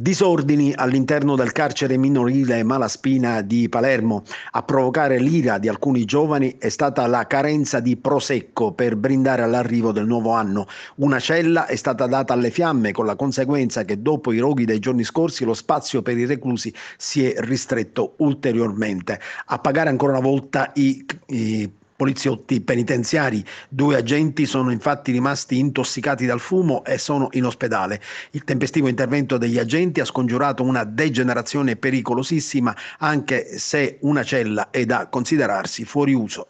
Disordini all'interno del carcere minorile Malaspina di Palermo. A provocare l'ira di alcuni giovani è stata la carenza di prosecco per brindare all'arrivo del nuovo anno. Una cella è stata data alle fiamme con la conseguenza che dopo i roghi dei giorni scorsi lo spazio per i reclusi si è ristretto ulteriormente. A pagare ancora una volta i, i poliziotti penitenziari. Due agenti sono infatti rimasti intossicati dal fumo e sono in ospedale. Il tempestivo intervento degli agenti ha scongiurato una degenerazione pericolosissima, anche se una cella è da considerarsi fuori uso.